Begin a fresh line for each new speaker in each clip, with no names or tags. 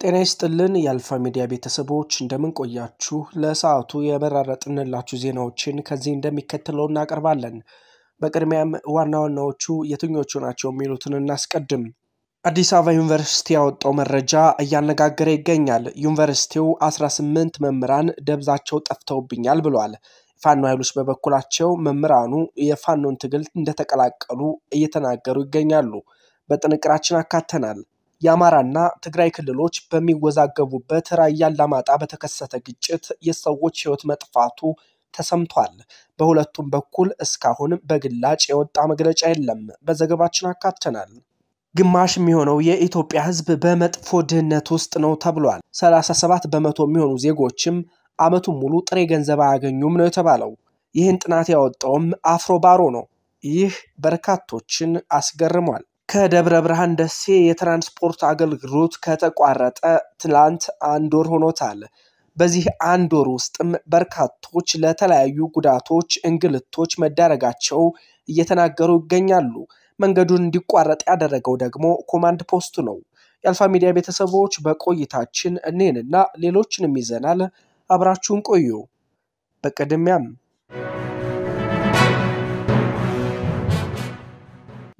ጤና ይስጥልን የአልፋ ሚዲያ ቤተሰቦች እንደምንቆያችሁ ለሰዓቱ የመራረጥንላችሁ ዜናዎችን ከዚህ እንደሚከተለው እናቀርባለን። በቅድሚያም ዋና ዋናዎቹ የትኞቹ ናቸው የሚሉትን እናስቀድም። አዲስ አበባ ዩኒቨርሲቲ ያወጣው መረጃ እያነጋገረ ይገኛል። ዩኒቨርሲቲው 18 መምህራን ደብዛቸው ጠፍተውብኛል ብሏል። ፋኖ ኃይሎች በበኩላቸው መምህራኑ የፋኖን ትግል እንደተቀላቀሉ እየተናገሩ ይገኛሉ። በጥንቅራችን አካተናል። የአማራና ትግራይ ክልሎች በሚወዛገቡበት ራያ አላማጣ በተከሰተ ግጭት የሰዎች ህይወት መጥፋቱ ተሰምቷል። በሁለቱም በኩል እስካሁን በግላጭ የወጣ መግለጫ የለም። በዘገባችን አካተናል። ግማሽ የሚሆነው የኢትዮጵያ ህዝብ በመጥፎ ድህነት ውስጥ ነው ተብሏል። 37 በመቶ የሚሆኑ ዜጎችም አመቱን ሙሉ ጥሬ ገንዘብ አያገኙም ነው የተባለው። ይህን ጥናት ያወጣውም አፍሮ ባሮ ነው። ይህ በርካቶችን አስገርሟል። ከደብረ ብርሃን ደሴ የትራንስፖርት አገልግሎት ከተቋረጠ ትላንት አንድ ወር ሆኖታል። በዚህ አንድ ወር ውስጥም በርካቶች ለተለያዩ ጉዳቶች፣ እንግልቶች መዳረጋቸው እየተናገሩ ይገኛሉ። መንገዱን እንዲቋረጥ ያደረገው ደግሞ ኮማንድ ፖስቱ ነው። የአልፋ ሚዲያ ቤተሰቦች በቆይታችን እኔንና ሌሎችንም ይዘናል። አብራችሁን ቆዩ። በቅድሚያም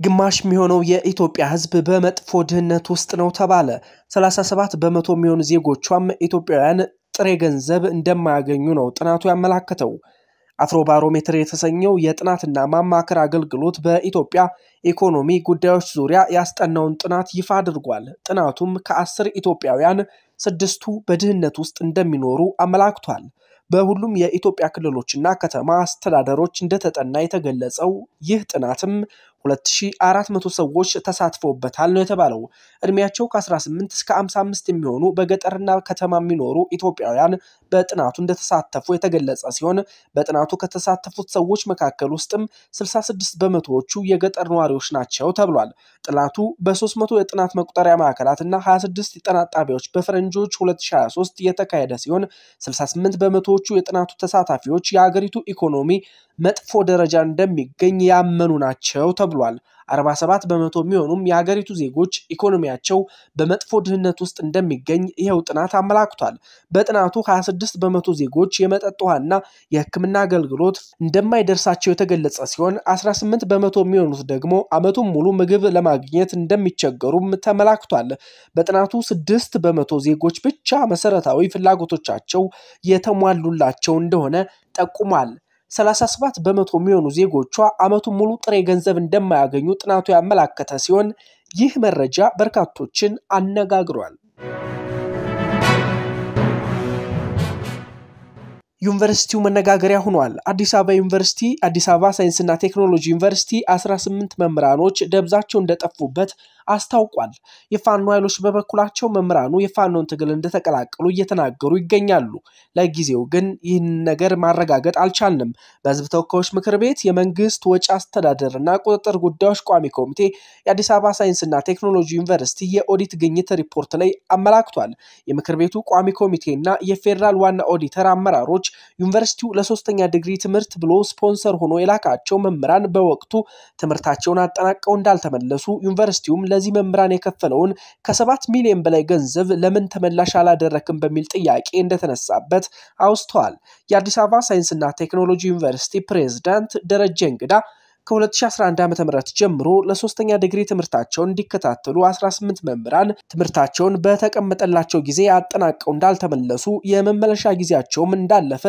ግማሽ የሚሆነው የኢትዮጵያ ሕዝብ በመጥፎ ድህነት ውስጥ ነው ተባለ። 37 በመቶ የሚሆኑ ዜጎቿም ኢትዮጵያውያን ጥሬ ገንዘብ እንደማያገኙ ነው ጥናቱ ያመላከተው። አፍሮባሮሜትር የተሰኘው የጥናትና ማማከር አገልግሎት በኢትዮጵያ ኢኮኖሚ ጉዳዮች ዙሪያ ያስጠናውን ጥናት ይፋ አድርጓል። ጥናቱም ከአስር ኢትዮጵያውያን ስድስቱ በድህነት ውስጥ እንደሚኖሩ አመላክቷል። በሁሉም የኢትዮጵያ ክልሎችና ከተማ አስተዳደሮች እንደተጠና የተገለጸው ይህ ጥናትም 2400 ሰዎች ተሳትፎበታል ነው የተባለው። እድሜያቸው ከ18 እስከ 55 የሚሆኑ በገጠርና ከተማ የሚኖሩ ኢትዮጵያውያን በጥናቱ እንደተሳተፉ የተገለጸ ሲሆን በጥናቱ ከተሳተፉት ሰዎች መካከል ውስጥም 66 በመቶዎቹ የገጠር ነዋሪዎች ናቸው ተብሏል። ጥናቱ በ300 የጥናት መቁጠሪያ ማዕከላት እና 26 የጥናት ጣቢያዎች በፈረንጆች 2023 የተካሄደ ሲሆን 68 በመቶዎቹ የጥናቱ ተሳታፊዎች የሀገሪቱ ኢኮኖሚ መጥፎ ደረጃ እንደሚገኝ ያመኑ ናቸው ተብሏል። ተብሏል። 47 በመቶ የሚሆኑም የሀገሪቱ ዜጎች ኢኮኖሚያቸው በመጥፎ ድህነት ውስጥ እንደሚገኝ ይኸው ጥናት አመላክቷል። በጥናቱ 26 በመቶ ዜጎች የመጠጥ ውሃና የሕክምና አገልግሎት እንደማይደርሳቸው የተገለጸ ሲሆን 18 በመቶ የሚሆኑት ደግሞ አመቱን ሙሉ ምግብ ለማግኘት እንደሚቸገሩም ተመላክቷል። በጥናቱ 6 በመቶ ዜጎች ብቻ መሰረታዊ ፍላጎቶቻቸው የተሟሉላቸው እንደሆነ ጠቁሟል። 37 በመቶ የሚሆኑ ዜጎቿ ዓመቱን ሙሉ ጥሬ ገንዘብ እንደማያገኙ ጥናቱ ያመላከተ ሲሆን ይህ መረጃ በርካቶችን አነጋግሯል። ዩኒቨርሲቲው መነጋገሪያ ሆኗል። አዲስ አበባ ዩኒቨርሲቲ አዲስ አበባ ሳይንስና ቴክኖሎጂ ዩኒቨርሲቲ 18 መምህራኖች ደብዛቸው እንደጠፉበት አስታውቋል። የፋኖ ኃይሎች በበኩላቸው መምህራኑ የፋኖን ትግል እንደተቀላቀሉ እየተናገሩ ይገኛሉ። ለጊዜው ግን ይህን ነገር ማረጋገጥ አልቻልንም። በህዝብ ተወካዮች ምክር ቤት የመንግስት ወጪ አስተዳደር እና ቁጥጥር ጉዳዮች ቋሚ ኮሚቴ የአዲስ አበባ ሳይንስና ቴክኖሎጂ ዩኒቨርሲቲ የኦዲት ግኝት ሪፖርት ላይ አመላክቷል። የምክር ቤቱ ቋሚ ኮሚቴና የፌዴራል ዋና ኦዲተር አመራሮች ዩኒቨርሲቲው ለሶስተኛ ዲግሪ ትምህርት ብሎ ስፖንሰር ሆኖ የላካቸው መምህራን በወቅቱ ትምህርታቸውን አጠናቀው እንዳልተመለሱ ዩኒቨርሲቲውም ለ ለዚህ መምህራን የከፈለውን ከሰባት ሚሊዮን በላይ ገንዘብ ለምን ተመላሽ አላደረክም በሚል ጥያቄ እንደተነሳበት አውስተዋል። የአዲስ አበባ ሳይንስና ቴክኖሎጂ ዩኒቨርሲቲ ፕሬዝዳንት ደረጀ እንግዳ ከ2011 ዓ ም ጀምሮ ለሶስተኛ ዲግሪ ትምህርታቸውን እንዲከታተሉ 18 መምህራን ትምህርታቸውን በተቀመጠላቸው ጊዜ አጠናቀው እንዳልተመለሱ የመመለሻ ጊዜያቸውም እንዳለፈ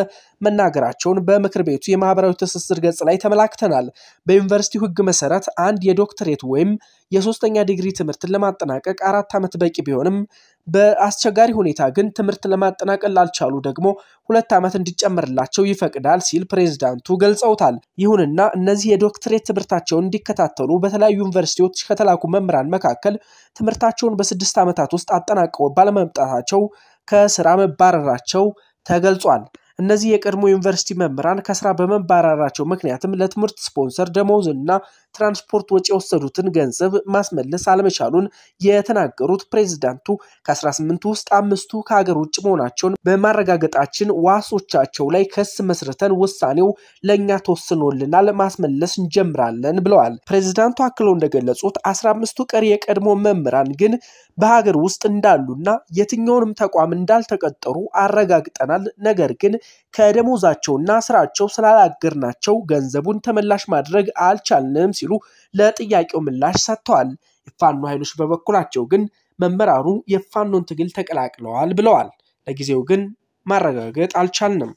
መናገራቸውን በምክር ቤቱ የማህበራዊ ትስስር ገጽ ላይ ተመላክተናል። በዩኒቨርሲቲው ሕግ መሰረት አንድ የዶክትሬት ወይም የሶስተኛ ዲግሪ ትምህርትን ለማጠናቀቅ አራት ዓመት በቂ ቢሆንም በአስቸጋሪ ሁኔታ ግን ትምህርት ለማጠናቀቅ ላልቻሉ ደግሞ ሁለት ዓመት እንዲጨምርላቸው ይፈቅዳል ሲል ፕሬዝዳንቱ ገልጸውታል። ይሁንና እነዚህ የዶክትሬት ትምህርታቸውን እንዲከታተሉ በተለያዩ ዩኒቨርሲቲዎች ከተላኩ መምህራን መካከል ትምህርታቸውን በስድስት ዓመታት ውስጥ አጠናቀው ባለመምጣታቸው ከስራ መባረራቸው ተገልጿል። እነዚህ የቀድሞ ዩኒቨርሲቲ መምህራን ከስራ በመባረራቸው ምክንያትም ለትምህርት ስፖንሰር ደመወዝና ትራንስፖርት ወጪ የወሰዱትን ገንዘብ ማስመለስ አለመቻሉን የተናገሩት ፕሬዚዳንቱ ከ18 ውስጥ አምስቱ ከሀገር ውጭ መሆናቸውን በማረጋገጣችን ዋሶቻቸው ላይ ክስ መስርተን ውሳኔው ለእኛ ተወስኖልናል፣ ማስመለስ እንጀምራለን ብለዋል። ፕሬዚዳንቱ አክለው እንደገለጹት 15ቱ ቀሪ የቀድሞ መምህራን ግን በሀገር ውስጥ እንዳሉና የትኛውንም ተቋም እንዳልተቀጠሩ አረጋግጠናል። ነገር ግን ከደሞዛቸውና ስራቸው ስላላገርናቸው ገንዘቡን ተመላሽ ማድረግ አልቻልንም ሲሉ ለጥያቄው ምላሽ ሰጥተዋል። የፋኖ ኃይሎች በበኩላቸው ግን መመራሩ የፋኖን ትግል ተቀላቅለዋል ብለዋል። ለጊዜው ግን ማረጋገጥ አልቻልንም።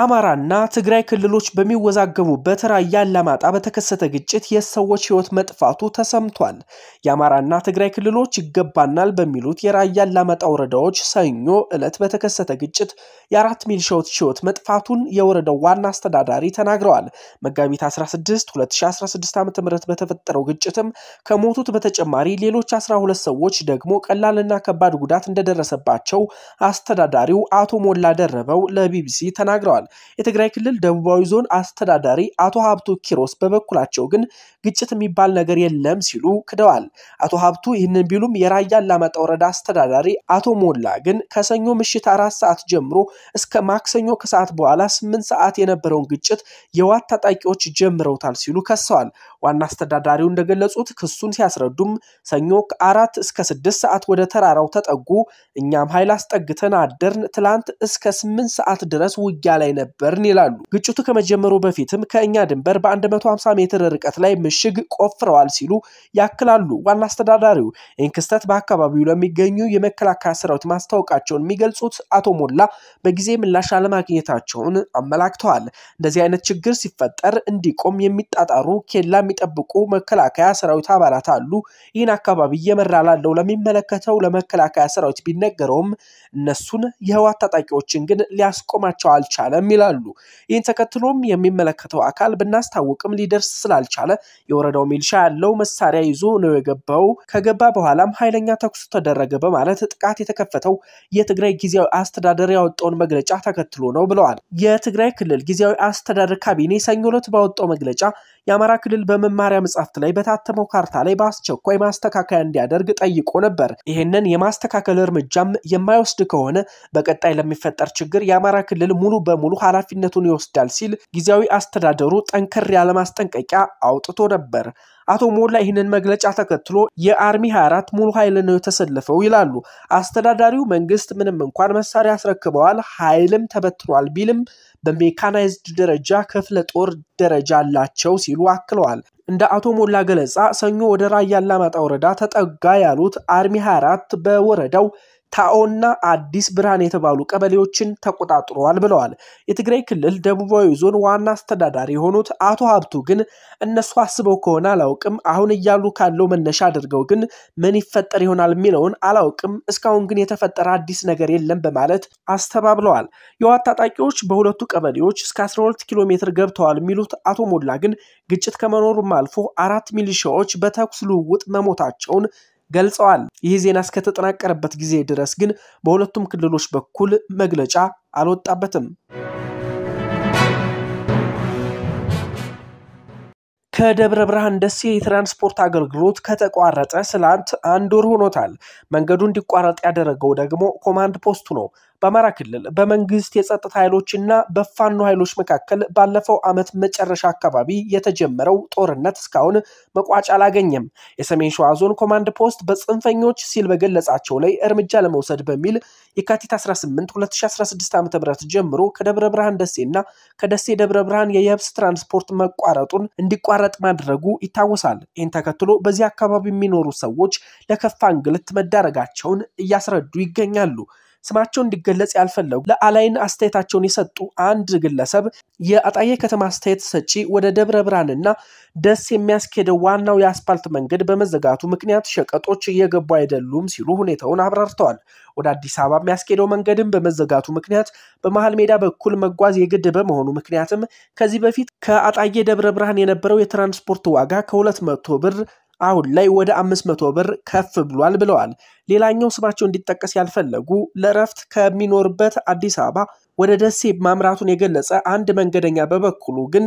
አማራና ትግራይ ክልሎች በሚወዛገቡበት ራያ አላማጣ በተከሰተ ግጭት የሰዎች ህይወት መጥፋቱ ተሰምቷል። የአማራና ትግራይ ክልሎች ይገባናል በሚሉት የራያ አላማጣ ወረዳዎች ሰኞ ዕለት በተከሰተ ግጭት የአራት ሚሊሻዎች ህይወት መጥፋቱን የወረዳው ዋና አስተዳዳሪ ተናግረዋል። መጋቢት 16 2016 ዓ ም በተፈጠረው ግጭትም ከሞቱት በተጨማሪ ሌሎች 12 ሰዎች ደግሞ ቀላልና ከባድ ጉዳት እንደደረሰባቸው አስተዳዳሪው አቶ ሞላ ደረበው ለቢቢሲ ተናግረዋል። ተናግረዋል። የትግራይ ክልል ደቡባዊ ዞን አስተዳዳሪ አቶ ሀብቱ ኪሮስ በበኩላቸው ግን ግጭት የሚባል ነገር የለም ሲሉ ክደዋል። አቶ ሀብቱ ይህንን ቢሉም የራያ አላማጣ ወረዳ አስተዳዳሪ አቶ ሞላ ግን ከሰኞ ምሽት አራት ሰዓት ጀምሮ እስከ ማክሰኞ ከሰዓት በኋላ ስምንት ሰዓት የነበረውን ግጭት የዋት ታጣቂዎች ጀምረውታል ሲሉ ከሰዋል። ዋና አስተዳዳሪው እንደገለጹት ክሱን ሲያስረዱም ሰኞ ከአራት እስከ ስድስት ሰዓት ወደ ተራራው ተጠጉ፣ እኛም ኃይል አስጠግተን አደርን። ትላንት እስከ ስምንት ሰዓት ድረስ ውጊያ ላይ ነበርን ይላሉ። ግጭቱ ከመጀመሩ በፊትም ከእኛ ድንበር በ150 ሜትር ርቀት ላይ ምሽግ ቆፍረዋል ሲሉ ያክላሉ። ዋና አስተዳዳሪው ይህን ክስተት በአካባቢው ለሚገኙ የመከላከያ ሰራዊት ማስታወቃቸውን የሚገልጹት አቶ ሞላ በጊዜ ምላሽ አለማግኘታቸውን አመላክተዋል። እንደዚህ አይነት ችግር ሲፈጠር እንዲቆም የሚጣጣሩ ኬላ የሚጠብቁ መከላከያ ሰራዊት አባላት አሉ። ይህን አካባቢ እየመራ ላለው ለሚመለከተው ለመከላከያ ሰራዊት ቢነገረውም እነሱን የህዋት ታጣቂዎችን ግን ሊያስቆማቸው አልቻለም ይላሉ። ይህን ተከትሎም የሚመለከተው አካል ብናስታውቅም ሊደርስ ስላልቻለ የወረዳው ሚልሻ ያለው መሳሪያ ይዞ ነው የገባው። ከገባ በኋላም ኃይለኛ ተኩስ ተደረገ በማለት ጥቃት የተከፈተው የትግራይ ጊዜያዊ አስተዳደር ያወጣውን መግለጫ ተከትሎ ነው ብለዋል። የትግራይ ክልል ጊዜያዊ አስተዳደር ካቢኔ ሰኞ ዕለት ባወጣው መግለጫ የአማራ ክልል በመማሪያ መጽሐፍት ላይ በታተመው ካርታ ላይ በአስቸኳይ ማስተካከያ እንዲያደርግ ጠይቆ ነበር። ይህንን የማስተካከል እርምጃም የማይወስድ ከሆነ በቀጣይ ለሚፈጠር ችግር የአማራ ክልል ሙሉ በሙሉ በመሆኑ ኃላፊነቱን ይወስዳል ሲል ጊዜያዊ አስተዳደሩ ጠንከር ያለ ማስጠንቀቂያ አውጥቶ ነበር። አቶ ሞላ ይህንን መግለጫ ተከትሎ የአርሚ 24 ሙሉ ኃይል ነው የተሰለፈው ይላሉ። አስተዳዳሪው መንግስት ምንም እንኳን መሳሪያ አስረክበዋል፣ ኃይልም ተበትኗል ቢልም በሜካናይዝድ ደረጃ ክፍለ ጦር ደረጃ አላቸው ሲሉ አክለዋል። እንደ አቶ ሞላ ገለጻ ሰኞ ወደ ራያ አላማጣ ወረዳ ተጠጋ ያሉት አርሚ 24 በወረዳው ታኦና አዲስ ብርሃን የተባሉ ቀበሌዎችን ተቆጣጥረዋል ብለዋል። የትግራይ ክልል ደቡባዊ ዞን ዋና አስተዳዳሪ የሆኑት አቶ ሀብቱ ግን እነሱ አስበው ከሆነ አላውቅም፣ አሁን እያሉ ካለው መነሻ አድርገው ግን ምን ይፈጠር ይሆናል የሚለውን አላውቅም፣ እስካሁን ግን የተፈጠረ አዲስ ነገር የለም በማለት አስተባብለዋል። የዋት ታጣቂዎች በሁለቱ ቀበሌዎች እስከ 12 ኪሎ ሜትር ገብተዋል የሚሉት አቶ ሞላ ግን ግጭት ከመኖሩም አልፎ አራት ሚሊሻዎች በተኩስ ልውውጥ መሞታቸውን ገልጸዋል። ይህ ዜና እስከተጠናቀረበት ጊዜ ድረስ ግን በሁለቱም ክልሎች በኩል መግለጫ አልወጣበትም። ከደብረ ብርሃን ደሴ የትራንስፖርት አገልግሎት ከተቋረጠ ስላንት አንድ ወር ሆኖታል። መንገዱ እንዲቋረጥ ያደረገው ደግሞ ኮማንድ ፖስቱ ነው። በአማራ ክልል በመንግስት የጸጥታ ኃይሎችና በፋኖ ኃይሎች መካከል ባለፈው ዓመት መጨረሻ አካባቢ የተጀመረው ጦርነት እስካሁን መቋጫ አላገኘም። የሰሜን ሸዋ ዞን ኮማንድ ፖስት በጽንፈኞች ሲል በገለጻቸው ላይ እርምጃ ለመውሰድ በሚል የካቲት 18 2016 ዓ ም ጀምሮ ከደብረ ብርሃን ደሴና ከደሴ ደብረ ብርሃን የየብስ ትራንስፖርት መቋረጡን እንዲቋረጥ ማድረጉ ይታወሳል። ይህን ተከትሎ በዚህ አካባቢ የሚኖሩ ሰዎች ለከፋ እንግልት መዳረጋቸውን እያስረዱ ይገኛሉ። ስማቸው እንዲገለጽ ያልፈለጉ ለአላይን አስተያየታቸውን የሰጡ አንድ ግለሰብ የአጣዬ ከተማ አስተያየት ሰጪ ወደ ደብረ ብርሃንና ደስ የሚያስኬደው ዋናው የአስፓልት መንገድ በመዘጋቱ ምክንያት ሸቀጦች እየገቡ አይደሉም ሲሉ ሁኔታውን አብራርተዋል። ወደ አዲስ አበባ የሚያስኬደው መንገድም በመዘጋቱ ምክንያት በመሀል ሜዳ በኩል መጓዝ የግድ በመሆኑ ምክንያትም ከዚህ በፊት ከአጣዬ ደብረ ብርሃን የነበረው የትራንስፖርት ዋጋ ከሁለት መቶ ብር አሁን ላይ ወደ አምስት መቶ ብር ከፍ ብሏል ብለዋል። ሌላኛው ስማቸው እንዲጠቀስ ያልፈለጉ ለእረፍት ከሚኖርበት አዲስ አበባ ወደ ደሴ ማምራቱን የገለጸ አንድ መንገደኛ በበኩሉ ግን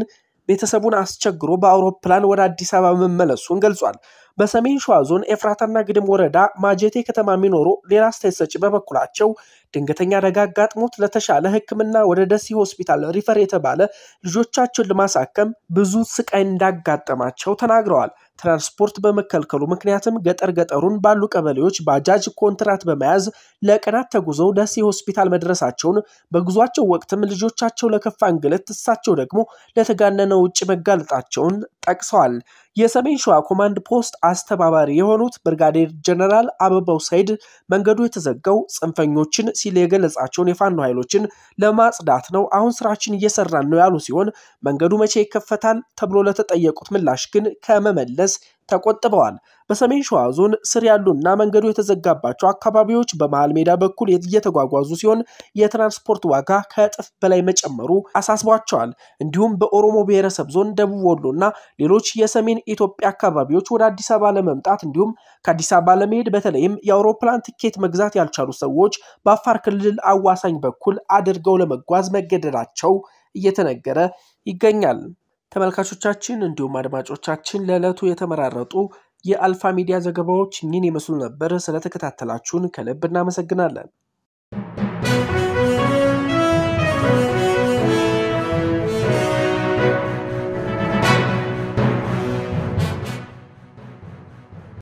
ቤተሰቡን አስቸግሮ በአውሮፕላን ወደ አዲስ አበባ መመለሱን ገልጿል። በሰሜን ሸዋ ዞን ኤፍራታና ግድም ወረዳ ማጀቴ ከተማ የሚኖሩ ሌላ አስተያየት ሰጪ በበኩላቸው ድንገተኛ አደጋ አጋጥሞት ለተሻለ ሕክምና ወደ ደሴ ሆስፒታል ሪፈር የተባለ ልጆቻቸውን ለማሳከም ብዙ ስቃይ እንዳጋጠማቸው ተናግረዋል። ትራንስፖርት በመከልከሉ ምክንያትም ገጠር ገጠሩን ባሉ ቀበሌዎች ባጃጅ ኮንትራት በመያዝ ለቀናት ተጉዘው ደሴ ሆስፒታል መድረሳቸውን፣ በጉዟቸው ወቅትም ልጆቻቸው ለከፋ እንግልት፣ እሳቸው ደግሞ ለተጋነነ ውጭ መጋለጣቸውን ጠቅሰዋል። የሰሜን ሸዋ ኮማንድ ፖስት አስተባባሪ የሆኑት ብርጋዴር ጀነራል አበባው ሰይድ መንገዱ የተዘጋው ጽንፈኞችን ሲል የገለጻቸውን የፋኖ ኃይሎችን ለማጽዳት ነው፣ አሁን ስራችን እየሰራን ነው ያሉ ሲሆን መንገዱ መቼ ይከፈታል ተብሎ ለተጠየቁት ምላሽ ግን ከመመለስ ተቆጥበዋል። በሰሜን ሸዋ ዞን ስር ያሉና መንገዱ የተዘጋባቸው አካባቢዎች በመሀል ሜዳ በኩል እየተጓጓዙ ሲሆን የትራንስፖርት ዋጋ ከእጥፍ በላይ መጨመሩ አሳስቧቸዋል። እንዲሁም በኦሮሞ ብሔረሰብ ዞን ደቡብ ወሎ እና ሌሎች የሰሜን ኢትዮጵያ አካባቢዎች ወደ አዲስ አበባ ለመምጣት እንዲሁም ከአዲስ አበባ ለመሄድ በተለይም የአውሮፕላን ትኬት መግዛት ያልቻሉ ሰዎች በአፋር ክልል አዋሳኝ በኩል አድርገው ለመጓዝ መገደዳቸው እየተነገረ ይገኛል። ተመልካቾቻችን እንዲሁም አድማጮቻችን ለዕለቱ የተመራረጡ የአልፋ ሚዲያ ዘገባዎች እኚህን ይመስሉ ነበር። ስለተከታተላችሁን ከልብ እናመሰግናለን።